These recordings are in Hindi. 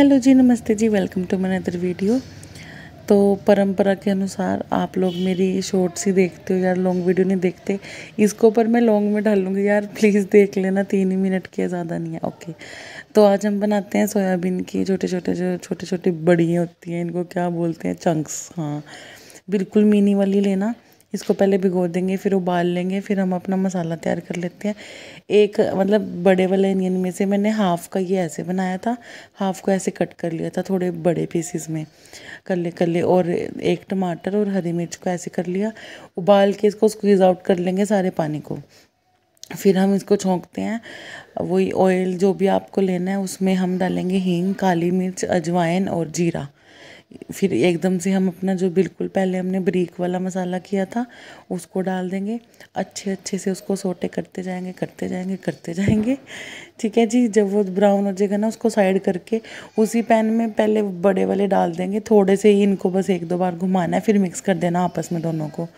हेलो जी नमस्ते ji welcome to another video तो परंपरा के अनुसार आप लोग मेरी शॉर्ट्स ही देखते हो यार लॉन्ग वीडियो नहीं देखते इसको पर मैं लॉन्ग में डाल लूँगी यार प्लीज़ देख लेना तीन ही मिनट के ज़्यादा नहीं है ओके तो आज हम बनाते हैं सोयाबीन की छोटे छोटे जो छोटे छोटे बड़ियाँ होती हैं इनको क्या बोलते हैं चंक्स हाँ बिल्कुल मीनी वाली लेना इसको पहले भिगो देंगे फिर उबाल लेंगे फिर हम अपना मसाला तैयार कर लेते हैं एक मतलब बड़े वाले अनियन में से मैंने हाफ़ का ये ऐसे बनाया था हाफ़ को ऐसे कट कर लिया था थोड़े बड़े पीसीस में कर ले कर ले और एक टमाटर और हरी मिर्च को ऐसे कर लिया उबाल के इसको स्क्वीज़ आउट कर लेंगे सारे पानी को फिर हम इसको छोंकते हैं वही ऑयल जो भी आपको लेना है उसमें हम डालेंगे हींग काली मिर्च अजवाइन और जीरा फिर एकदम से हम अपना जो बिल्कुल पहले हमने ब्रीक वाला मसाला किया था उसको डाल देंगे अच्छे अच्छे से उसको सोटे करते जाएंगे करते जाएंगे करते जाएंगे ठीक है जी जब वो ब्राउन हो जाएगा ना उसको साइड करके उसी पैन में पहले बड़े वाले डाल देंगे थोड़े से ही इनको बस एक दो बार घुमाना है फिर मिक्स कर देना आपस में दोनों को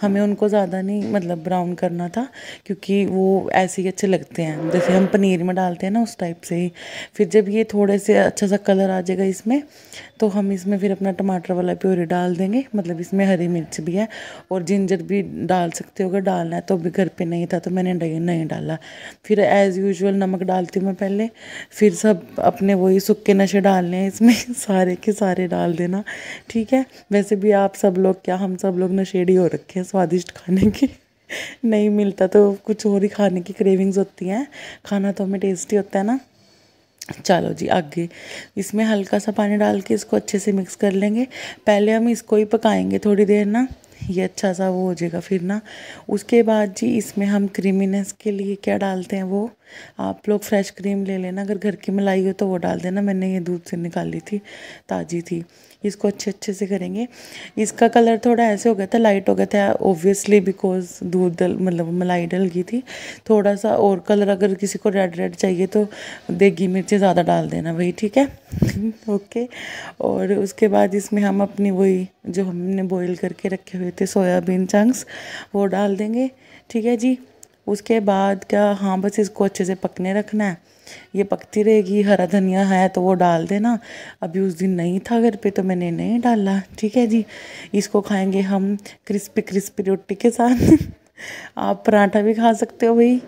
हमें उनको ज़्यादा नहीं मतलब ब्राउन करना था क्योंकि वो ऐसे ही अच्छे लगते हैं जैसे हम पनीर में डालते हैं ना उस टाइप से ही फिर जब ये थोड़े से अच्छा सा कलर आ जाएगा इसमें तो हम इसमें इसमें फिर अपना टमाटर वाला प्योरी डाल देंगे मतलब इसमें हरी मिर्च भी है और जिंजर भी डाल सकते हो अगर डालना है तो अभी घर पे नहीं था तो मैंने नहीं डाला फिर एज़ यूजुअल नमक डालती हूँ मैं पहले फिर सब अपने वही सूखे नशे डालने हैं इसमें सारे के सारे डाल देना ठीक है वैसे भी आप सब लोग क्या हम सब लोग नशेड़ी हो रखे हैं स्वादिष्ट खाने की नहीं मिलता तो कुछ और ही खाने की क्रेविंग्स होती हैं खाना तो हमें टेस्टी होता है ना चलो जी आगे इसमें हल्का सा पानी डाल के इसको अच्छे से मिक्स कर लेंगे पहले हम इसको ही पकाएंगे थोड़ी देर ना ये अच्छा सा वो हो जाएगा फिर ना उसके बाद जी इसमें हम क्रीमीनेस के लिए क्या डालते हैं वो आप लोग फ्रेश क्रीम ले लेना अगर घर की मलाई हो तो वो डाल देना मैंने ये दूध से निकाली थी ताज़ी थी इसको अच्छे अच्छे से करेंगे इसका कलर थोड़ा ऐसे हो गया था लाइट हो गया था ओबियसली बिकॉज दूध डल मतलब मलाई डल गई थी थोड़ा सा और कलर अगर किसी को रेड रेड चाहिए तो देगी मिर्ची ज़्यादा डाल देना वही ठीक है ओके और उसके बाद इसमें हम अपनी वही जो हमने बॉयल करके रखे हुए थे सोयाबीन चंक्स वो डाल देंगे ठीक है जी उसके बाद क्या हाँ बस इसको अच्छे से पकने रखना है ये पकती रहेगी हरा धनिया है तो वो डाल देना अभी उस दिन नहीं था घर पे तो मैंने नहीं डाला ठीक है जी इसको खाएंगे हम क्रिस्पी क्रिस्पी रोटी के साथ आप पराठा भी खा सकते हो भाई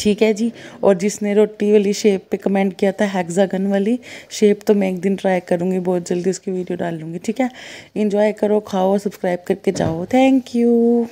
ठीक है जी और जिसने रोटी वाली शेप पे कमेंट किया था हैगजागन वाली शेप तो मैं एक दिन ट्राई करूँगी बहुत जल्दी उसकी वीडियो डाल लूँगी ठीक है इन्जॉय करो खाओ सब्सक्राइब करके जाओ थैंक यू